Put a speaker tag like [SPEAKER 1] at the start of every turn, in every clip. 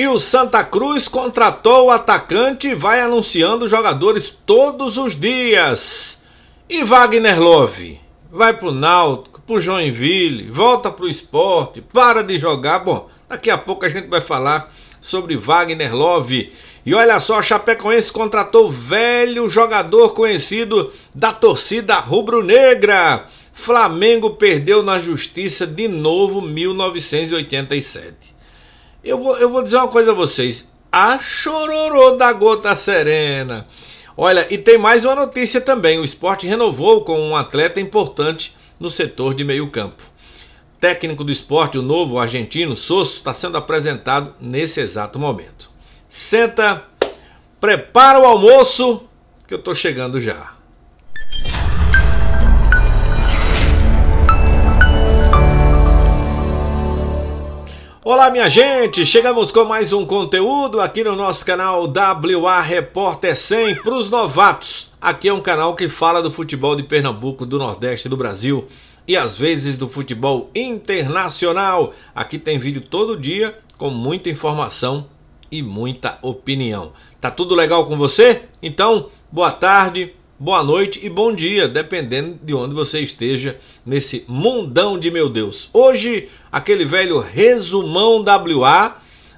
[SPEAKER 1] E o Santa Cruz contratou o atacante e vai anunciando jogadores todos os dias. E Wagner Love vai pro Náutico, pro Joinville, volta pro esporte, para de jogar. Bom, daqui a pouco a gente vai falar sobre Wagner Love. E olha só, a Chapecoense contratou velho jogador conhecido da torcida rubro-negra. Flamengo perdeu na justiça de novo 1987. Eu vou, eu vou dizer uma coisa a vocês. A chororô da gota serena. Olha, e tem mais uma notícia também. O esporte renovou com um atleta importante no setor de meio campo. Técnico do esporte, o novo argentino Sosso, está sendo apresentado nesse exato momento. Senta, prepara o almoço, que eu estou chegando já. Olá, minha gente! Chegamos com mais um conteúdo aqui no nosso canal WA Repórter 100 para os novatos. Aqui é um canal que fala do futebol de Pernambuco, do Nordeste do Brasil e às vezes do futebol internacional. Aqui tem vídeo todo dia com muita informação e muita opinião. Tá tudo legal com você? Então, boa tarde, boa noite e bom dia, dependendo de onde você esteja nesse mundão de meu Deus. Hoje, aquele velho resumão WA.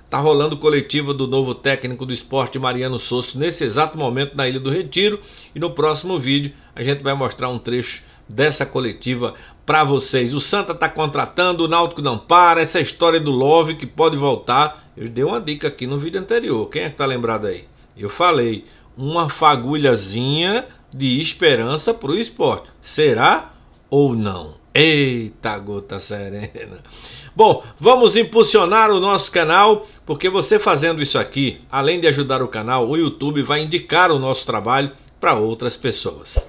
[SPEAKER 1] Tá rolando coletiva do novo técnico do esporte Mariano Sosso nesse exato momento na Ilha do Retiro e no próximo vídeo a gente vai mostrar um trecho dessa coletiva para vocês. O Santa tá contratando, o Náutico não para, essa é história do Love que pode voltar. Eu dei uma dica aqui no vídeo anterior. Quem é que tá lembrado aí? Eu falei, uma fagulhazinha de esperança para o esporte. Será ou não? Eita gota serena! Bom, vamos impulsionar o nosso canal, porque você fazendo isso aqui, além de ajudar o canal, o YouTube vai indicar o nosso trabalho para outras pessoas.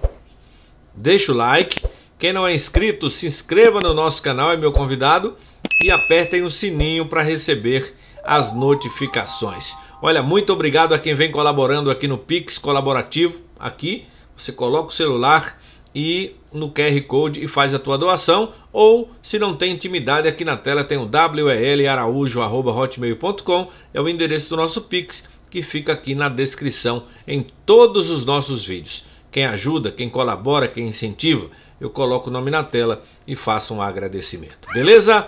[SPEAKER 1] Deixa o like. Quem não é inscrito, se inscreva no nosso canal, é meu convidado, e apertem o sininho para receber as notificações. Olha, muito obrigado a quem vem colaborando aqui no Pix Colaborativo, aqui você coloca o celular e no QR Code e faz a tua doação, ou se não tem intimidade, aqui na tela tem o welaraújo.hotmail.com, é o endereço do nosso Pix, que fica aqui na descrição em todos os nossos vídeos. Quem ajuda, quem colabora, quem incentiva, eu coloco o nome na tela e faço um agradecimento. Beleza?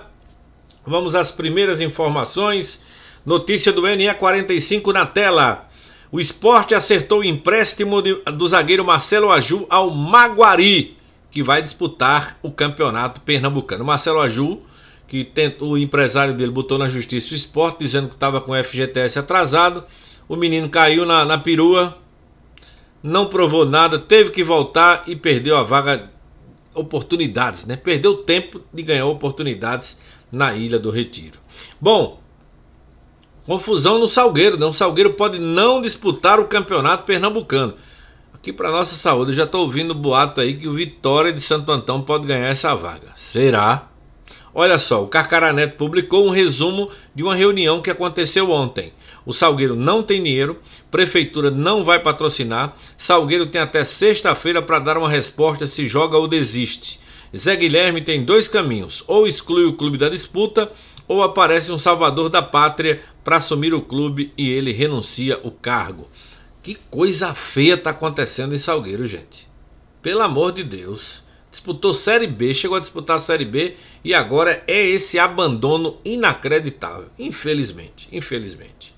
[SPEAKER 1] Vamos às primeiras informações. Notícia do NE45 na tela. O esporte acertou o empréstimo de, do zagueiro Marcelo Aju ao Maguari, que vai disputar o campeonato pernambucano. Marcelo Aju, que tentou, o empresário dele botou na justiça o esporte, dizendo que estava com o FGTS atrasado. O menino caiu na, na perua, não provou nada, teve que voltar e perdeu a vaga oportunidades, né? Perdeu tempo de ganhar oportunidades na Ilha do Retiro. Bom, confusão no Salgueiro, né? O Salgueiro pode não disputar o campeonato pernambucano. Aqui para nossa saúde, eu já estou ouvindo o boato aí que o Vitória de Santo Antão pode ganhar essa vaga. Será? Olha só, o Carcaraneto publicou um resumo de uma reunião que aconteceu ontem. O Salgueiro não tem dinheiro, prefeitura não vai patrocinar, Salgueiro tem até sexta-feira para dar uma resposta se joga ou desiste. Zé Guilherme tem dois caminhos: ou exclui o clube da disputa ou aparece um salvador da pátria para assumir o clube e ele renuncia o cargo. Que coisa feia está acontecendo em Salgueiro, gente. Pelo amor de Deus. Disputou Série B, chegou a disputar a Série B e agora é esse abandono inacreditável. Infelizmente, infelizmente.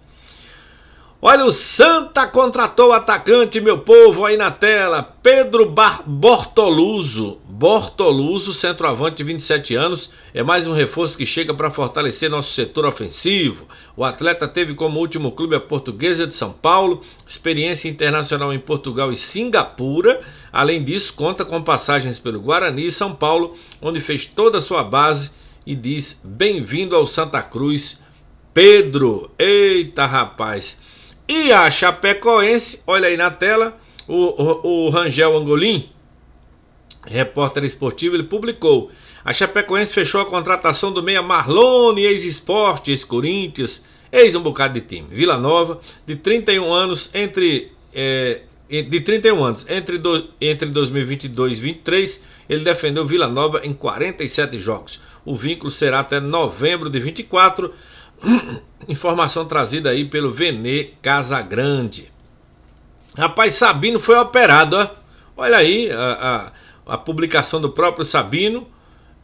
[SPEAKER 1] Olha, o Santa contratou o atacante, meu povo, aí na tela. Pedro Bar Bortoluso. Bortoluso, centroavante de 27 anos, é mais um reforço que chega para fortalecer nosso setor ofensivo. O atleta teve como último clube a Portuguesa de São Paulo, experiência internacional em Portugal e Singapura. Além disso, conta com passagens pelo Guarani e São Paulo, onde fez toda a sua base e diz: Bem-vindo ao Santa Cruz, Pedro. Eita, rapaz! E a Chapecoense, olha aí na tela, o, o, o Rangel Angolim, repórter esportivo, ele publicou. A Chapecoense fechou a contratação do meia Marlone, ex-esporte, ex-Corinthians, ex um bocado de time. Vila Nova, de 31 anos, entre. É, de 31 anos, entre, do, entre 2022 e 2023, ele defendeu Vila Nova em 47 jogos. O vínculo será até novembro de 24 Informação trazida aí pelo Venê Casagrande. Rapaz, Sabino foi operado, ó. Olha aí a, a, a publicação do próprio Sabino.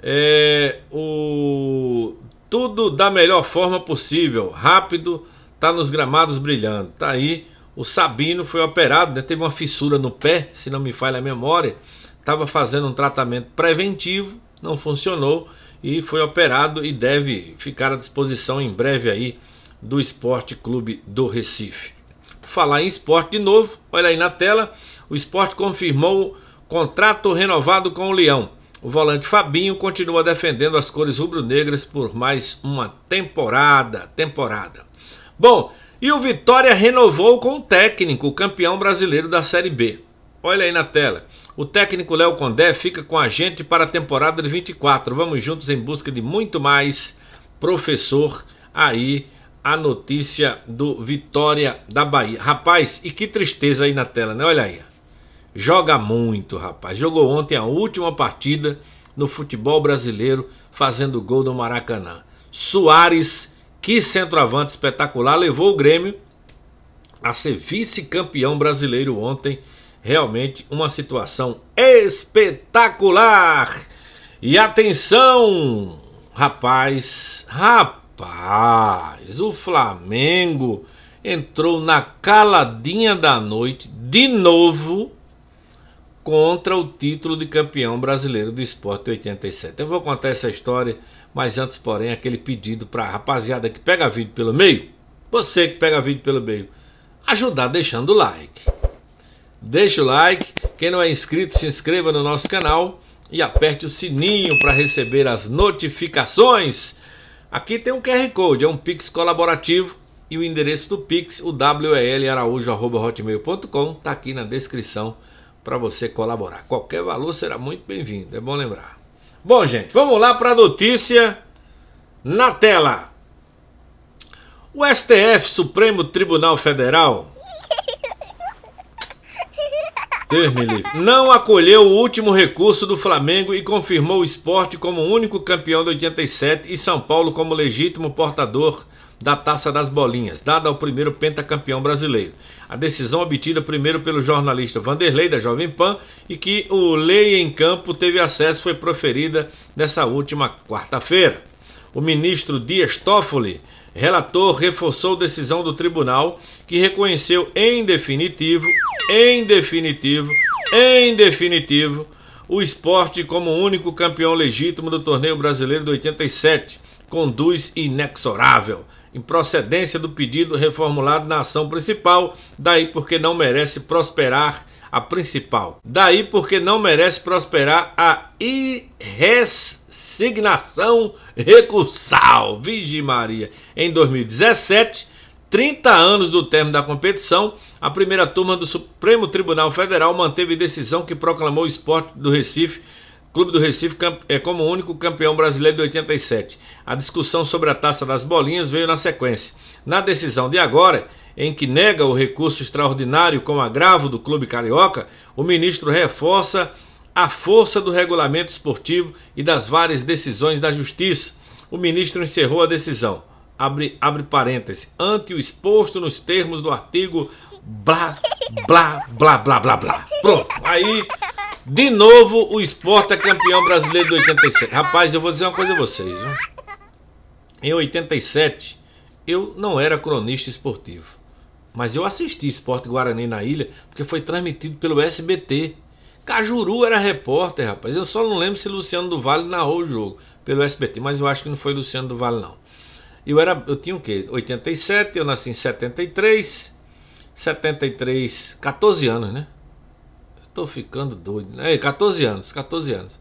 [SPEAKER 1] É, o tudo da melhor forma possível, rápido, tá nos gramados brilhando. Tá aí o Sabino foi operado, né? teve uma fissura no pé, se não me falha a memória. Estava fazendo um tratamento preventivo, não funcionou e foi operado e deve ficar à disposição em breve aí do Esporte Clube do Recife. Por falar em esporte de novo, olha aí na tela, o esporte confirmou contrato renovado com o Leão. O volante Fabinho continua defendendo as cores rubro-negras por mais uma temporada, temporada. Bom, e o Vitória renovou com o técnico, o campeão brasileiro da Série B. Olha aí na tela. O técnico Léo Condé fica com a gente para a temporada de 24. Vamos juntos em busca de muito mais. Professor, aí a notícia do Vitória da Bahia. Rapaz, e que tristeza aí na tela, né? Olha aí. Joga muito, rapaz. Jogou ontem a última partida no futebol brasileiro, fazendo gol no Maracanã. Soares, que centroavante espetacular, levou o Grêmio a ser vice-campeão brasileiro ontem realmente uma situação espetacular. E atenção, rapaz, rapaz, o Flamengo entrou na caladinha da noite de novo contra o título de campeão brasileiro do esporte 87. Eu vou contar essa história, mas antes, porém, aquele pedido para a rapaziada que pega vídeo pelo meio, você que pega vídeo pelo meio, ajudar deixando o like deixe o like. Quem não é inscrito, se inscreva no nosso canal e aperte o sininho para receber as notificações. Aqui tem um QR Code, é um Pix colaborativo e o endereço do Pix, o welaraújo.hotmail.com, está aqui na descrição para você colaborar. Qualquer valor será muito bem-vindo, é bom lembrar. Bom, gente, vamos lá para a notícia na tela. O STF, Supremo Tribunal Federal, não acolheu o último recurso do Flamengo e confirmou o esporte como único campeão de 87 e São Paulo como legítimo portador da Taça das Bolinhas, dada ao primeiro pentacampeão brasileiro. A decisão obtida primeiro pelo jornalista Vanderlei da Jovem Pan e que o Lei em Campo teve acesso foi proferida nessa última quarta-feira. O ministro Dias Toffoli Relator reforçou decisão do tribunal que reconheceu em definitivo, em definitivo, em definitivo, o esporte como único campeão legítimo do torneio brasileiro de 87, conduz inexorável, em procedência do pedido reformulado na ação principal, daí porque não merece prosperar a principal. Daí porque não merece prosperar a irresignação recursal. Vigi Maria. Em 2017, 30 anos do termo da competição, a primeira turma do Supremo Tribunal Federal manteve decisão que proclamou o esporte do Recife Clube do Recife é como único campeão brasileiro de 87. A discussão sobre a taça das bolinhas veio na sequência. Na decisão de agora, em que nega o recurso extraordinário com agravo do Clube Carioca, o ministro reforça a força do regulamento esportivo e das várias decisões da Justiça. O ministro encerrou a decisão. Abre, abre parêntese. Ante o exposto nos termos do artigo blá, blá, blá, blá, blá, blá. Pronto. Aí, de novo, o esporte é campeão brasileiro de 87. Rapaz, eu vou dizer uma coisa a vocês. Viu? Em 87, eu não era cronista esportivo. Mas eu assisti Esporte Guarani na ilha porque foi transmitido pelo SBT. Cajuru era repórter, rapaz. Eu só não lembro se Luciano do Vale narrou o jogo pelo SBT, mas eu acho que não foi Luciano do Vale, não. Eu, era, eu tinha o quê? 87, eu nasci em 73. 73, 14 anos, né? Eu tô ficando doido. É, né? 14 anos, 14 anos.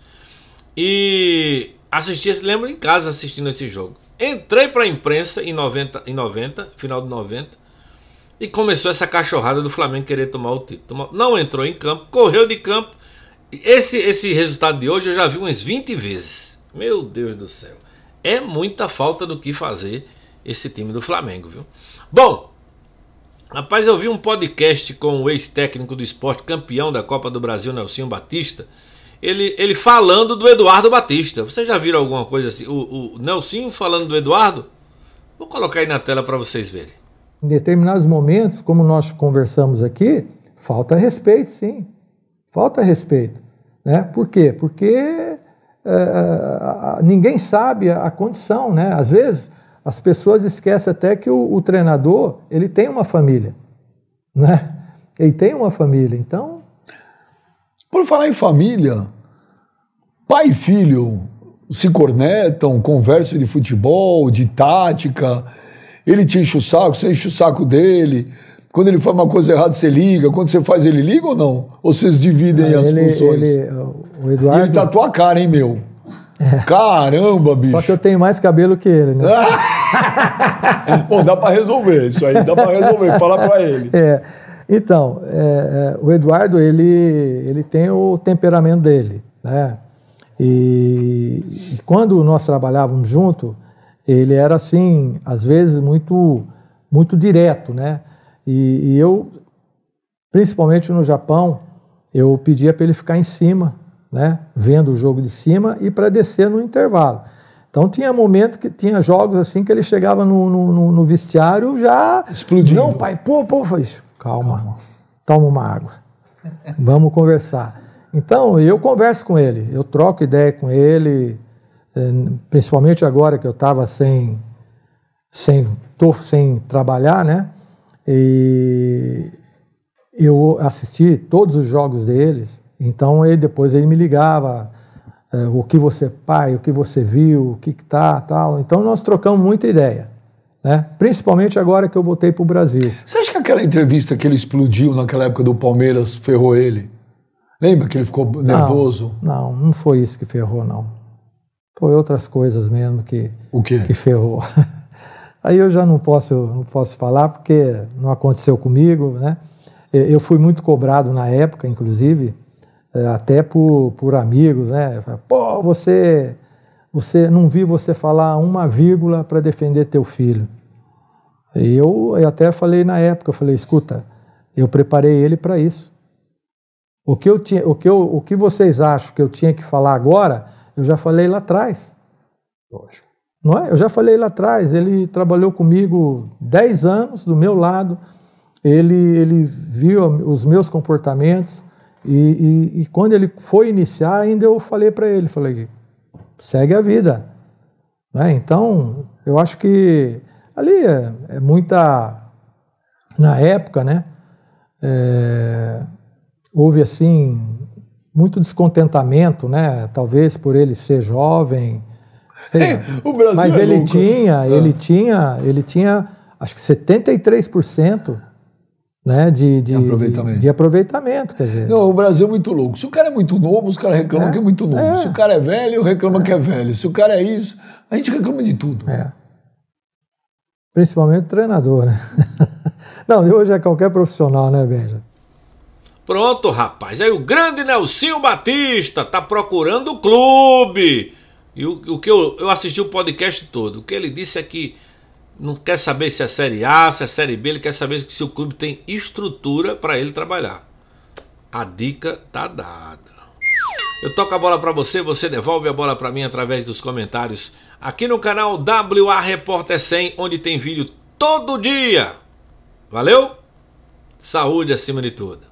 [SPEAKER 1] E assisti, lembro em casa assistindo esse jogo. Entrei para imprensa em 90, em 90, final de 90 e começou essa cachorrada do Flamengo querer tomar o título. Não entrou em campo, correu de campo. Esse, esse resultado de hoje eu já vi umas 20 vezes. Meu Deus do céu. É muita falta do que fazer esse time do Flamengo, viu? Bom, rapaz, eu vi um podcast com o ex-técnico do esporte, campeão da Copa do Brasil, Nelson Batista. Ele, ele falando do Eduardo Batista. Vocês já viram alguma coisa assim? O, o Nelsinho falando do Eduardo? Vou colocar aí na tela para vocês verem
[SPEAKER 2] em determinados momentos, como nós conversamos aqui, falta respeito, sim. Falta respeito. Né? Por quê? Porque é, é ninguém sabe a, condição. Né? Às vezes, as pessoas esquecem até que o, o treinador ele tem uma família. Né? Ele tem uma família, então... Por falar em família, pai e filho se cornetam, conversam de futebol, de tática ele te enche o saco, você enche o saco dele. Quando ele faz uma coisa errada, você liga. Quando você faz, ele liga ou não? Ou vocês dividem ah, as ele, funções? Ele, o Eduardo... ele tá a tua cara, hein, meu? É. Caramba, bicho. Só que eu tenho mais cabelo que ele, né? Bom, dá para resolver isso aí, dá para resolver, fala para ele. É. Então, é, é, o Eduardo, ele, ele tem o temperamento dele, né? E, e quando nós trabalhávamos junto, ele era assim, às vezes muito muito direto, né? E, e eu, principalmente no Japão, eu pedia para ele ficar em cima, né? Vendo o jogo de cima e para descer no intervalo. Então tinha momento que tinha jogos assim que ele chegava no, no, no vestiário já explodindo. Não, pai, pô, pô, faz calma, calma, toma uma água, vamos conversar. Então eu converso com ele, eu troco ideia com ele, eh, principalmente agora que eu estava sem, sem, tô sem trabalhar, né? E eu assisti todos os jogos deles, então ele, depois ele me ligava, é, o que você, pai, o que você viu, o que, que tá, tal. Então nós trocamos muita ideia. Né? Principalmente agora que eu voltei para o Brasil. Você acha que aquela entrevista que ele explodiu naquela época do Palmeiras ferrou ele? Lembra que ele ficou nervoso? Não, não, não foi isso que ferrou, não foi outras coisas mesmo que o quê? que ferrou. Aí eu já não posso não posso falar porque não aconteceu comigo, né? Eu fui muito cobrado na época, inclusive, é, até por, por amigos, né? Pô, você você não vi você falar uma vírgula para defender teu filho. E eu, eu até falei na época, eu falei, escuta, eu preparei ele para isso. O que eu tinha, o que eu, o que vocês acham que eu tinha que falar agora? Eu já falei lá atrás. Lógico. Não é? Eu já falei lá atrás, ele trabalhou comigo 10 anos do meu lado, ele, ele viu os meus comportamentos e, e, e quando ele foi iniciar, ainda eu falei para ele, falei, segue a vida. Né? Então, eu acho que ali é, é muita, na época, né, é, houve assim muito descontentamento, né? Talvez por ele ser jovem. o Brasil mas é ele louco. tinha, ah. ele tinha, ele tinha, acho que 73% né, de, de, aproveitamento. De, de, aproveitamento, quer dizer. Não, o Brasil é muito louco. Se o cara é muito novo, os caras reclamam é? que é muito novo. É. Se o cara é velho, reclama é. que é velho. Se o cara é isso, a gente reclama de tudo. É. Principalmente o treinador, né? Não, hoje é qualquer profissional, né, Benja? Pronto,
[SPEAKER 1] rapaz. Aí o grande Nelsinho Batista tá procurando o clube. E o, o que eu, eu assisti o podcast todo. O que ele disse é que não quer saber se é Série A, se é Série B, ele quer saber se o clube tem estrutura para ele trabalhar. A dica tá dada. Eu toco a bola para você, você devolve a bola para mim através dos comentários aqui no canal WA Repórter 100, onde tem vídeo todo dia. Valeu? Saúde acima de tudo.